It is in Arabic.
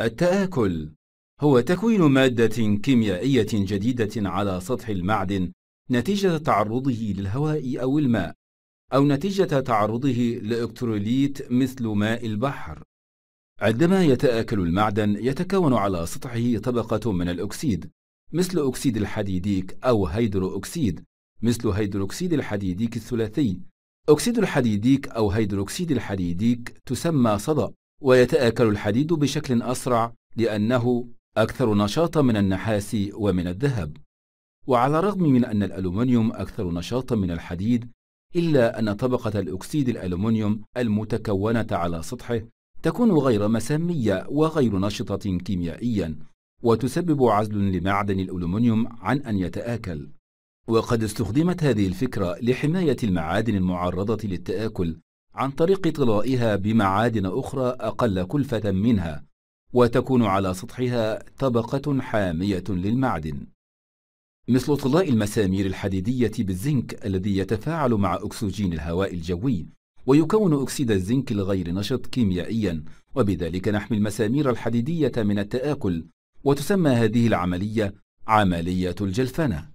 التآكل هو تكوين مادة كيميائية جديدة على سطح المعدن نتيجة تعرضه للهواء أو الماء أو نتيجة تعرضه لإلكتروليت مثل ماء البحر عندما يتآكل المعدن يتكون على سطحه طبقة من الأكسيد مثل أكسيد الحديديك أو هيدروكسيد مثل هيدروكسيد الحديديك الثلاثي أكسيد الحديديك أو هيدروكسيد الحديديك تسمى صدأ ويتآكل الحديد بشكل أسرع لأنه أكثر نشاطا من النحاس ومن الذهب وعلى الرغم من أن الألومنيوم أكثر نشاطا من الحديد إلا أن طبقة الأكسيد الألومنيوم المتكونة على سطحه تكون غير مسامية وغير نشطة كيميائيا وتسبب عزل لمعدن الألومنيوم عن أن يتآكل وقد استخدمت هذه الفكرة لحماية المعادن المعرضة للتآكل عن طريق طلائها بمعادن أخرى أقل كلفة منها وتكون على سطحها طبقة حامية للمعدن مثل طلاء المسامير الحديدية بالزنك الذي يتفاعل مع أكسجين الهواء الجوي ويكون أكسيد الزنك الغير نشط كيميائيا وبذلك نحمي المسامير الحديدية من التآكل وتسمى هذه العملية عملية الجلفنة